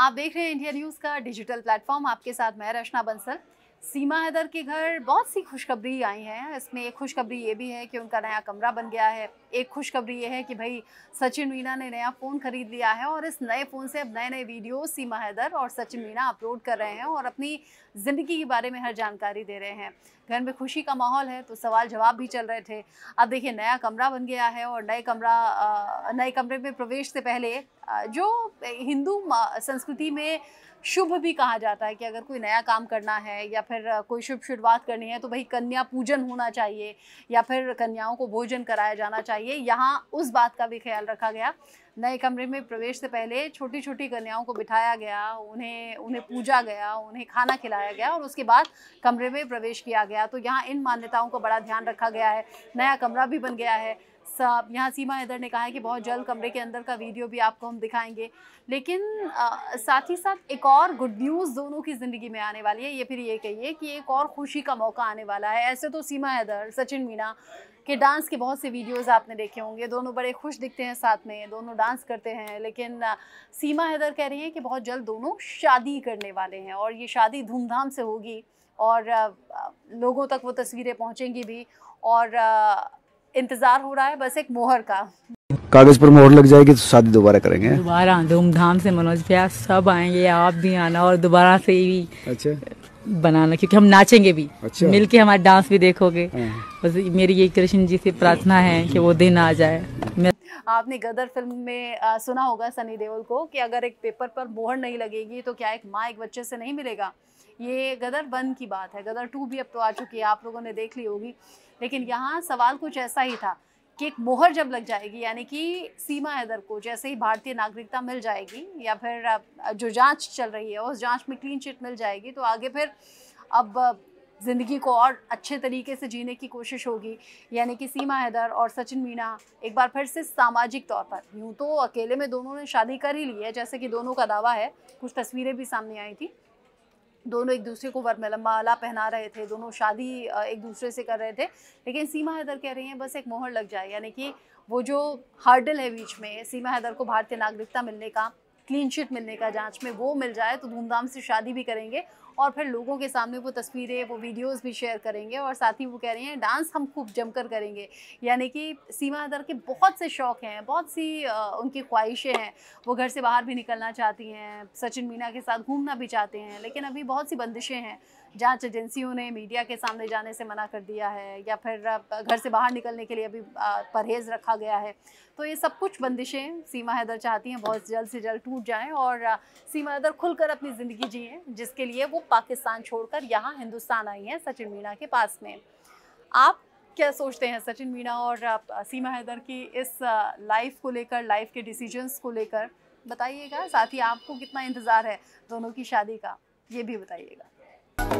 आप देख रहे हैं इंडिया न्यूज़ का डिजिटल प्लेटफॉर्म आपके साथ मैं रचना बंसल सीमा हैदर के घर बहुत सी खुशखबरी आई हैं इसमें एक खुशखबरी ये भी है कि उनका नया कमरा बन गया है एक खुशखबरी ये है कि भाई सचिन मीणा ने नया फ़ोन खरीद लिया है और इस नए फ़ोन से अब नए नए वीडियो सीमा हैदर और सचिन मीणा अपलोड कर रहे हैं और अपनी ज़िंदगी के बारे में हर जानकारी दे रहे हैं घर में खुशी का माहौल है तो सवाल जवाब भी चल रहे थे अब देखिए नया कमरा बन गया है और नए कमरा नए कमरे में प्रवेश से पहले जो हिंदू संस्कृति में शुभ भी कहा जाता है कि अगर कोई नया काम करना है या फिर कोई शुभ शुरुआत करनी है तो भाई कन्या पूजन होना चाहिए या फिर कन्याओं को भोजन कराया जाना चाहिए चाहिए यहाँ उस बात का भी ख्याल रखा गया नए कमरे में प्रवेश से पहले छोटी छोटी कन्याओं को बिठाया गया उन्हें उन्हें पूजा गया उन्हें खाना खिलाया गया और उसके बाद कमरे में प्रवेश किया गया तो यहाँ इन मान्यताओं का बड़ा ध्यान रखा गया है नया कमरा भी बन गया है यहाँ सीमा हैदर ने कहा है कि बहुत जल्द कमरे के अंदर का वीडियो भी आपको हम दिखाएंगे लेकिन आ, साथ ही साथ एक और गुड न्यूज़ दोनों की ज़िंदगी में आने वाली है ये फिर ये कहिए कि एक और खुशी का मौका आने वाला है ऐसे तो सीमा हैदर सचिन मीना के डांस के बहुत से वीडियोस आपने देखे होंगे दोनों बड़े खुश दिखते हैं साथ में दोनों डांस करते हैं लेकिन सीमा हैदर कह रही हैं कि बहुत जल्द दोनों शादी करने वाले हैं और ये शादी धूमधाम से होगी और लोगों तक वो तस्वीरें पहुंचेंगी भी और इंतजार हो रहा है बस एक मोहर का कागज पर मोहर लग जाएगी तो शादी दोबारा करेंगे दोबारा धूमधाम से मनोज भैया सब आएंगे आप भी आना और दोबारा से भी अच्छा बनाना क्योंकि हम नाचेंगे भी अच्छा। मिलके हमारे डांस भी देखोगे हाँ। बस मेरी ये कृष्ण जी से प्रार्थना है कि वो दिन आ जाए आपने गदर फिल्म में आ, सुना होगा सनी देओल को कि अगर एक पेपर पर मोहर नहीं लगेगी तो क्या एक माँ एक बच्चे से नहीं मिलेगा ये गदर वन की बात है गदर टू भी अब तो आ चुकी है आप लोगों ने देख ली होगी लेकिन यहाँ सवाल कुछ ऐसा ही था कि एक मोहर जब लग जाएगी यानी कि सीमा हैदर को जैसे ही भारतीय नागरिकता मिल जाएगी या फिर जो जांच चल रही है उस जांच में क्लीन चिट मिल जाएगी तो आगे फिर अब ज़िंदगी को और अच्छे तरीके से जीने की कोशिश होगी यानी कि सीमा हैदर और सचिन मीणा एक बार फिर से सामाजिक तौर पर यूँ तो अकेले में दोनों ने शादी कर ही ली है जैसे कि दोनों का दावा है कुछ तस्वीरें भी सामने आई थी दोनों एक दूसरे को आला पहना रहे थे दोनों शादी एक दूसरे से कर रहे थे लेकिन सीमा हैदर कह रही हैं बस एक मोहर लग जाए यानी कि वो जो हार्डल है बीच में सीमा हैदर को भारतीय नागरिकता मिलने का क्लीन चिट मिलने का जांच में वो मिल जाए तो धूमधाम से शादी भी करेंगे और फिर लोगों के सामने वो तस्वीरें वो वीडियोस भी शेयर करेंगे और साथ ही वो कह रहे हैं डांस हम खूब जमकर करेंगे यानी कि सीमा हदर के बहुत से शौक़ हैं बहुत सी आ, उनकी ख्वाहिशें हैं वो घर से बाहर भी निकलना चाहती हैं सचिन मीना के साथ घूमना भी चाहते हैं लेकिन अभी बहुत सी बंदिशें हैं जांच एजेंसियों ने मीडिया के सामने जाने से मना कर दिया है या फिर घर से बाहर निकलने के लिए अभी परहेज़ रखा गया है तो ये सब कुछ बंदिशें सीमा हैदर चाहती हैं बहुत जल्द से जल्द टूट टूट जाएं और सीमा अदर खुलकर अपनी ज़िंदगी जिए जिसके लिए वो पाकिस्तान छोड़कर यहाँ हिंदुस्तान आई हैं सचिन मीणा के पास में आप क्या सोचते हैं सचिन मीणा और सीमा हैदर की इस लाइफ को लेकर लाइफ के डिसीजंस को लेकर बताइएगा साथ ही आपको कितना इंतज़ार है दोनों की शादी का ये भी बताइएगा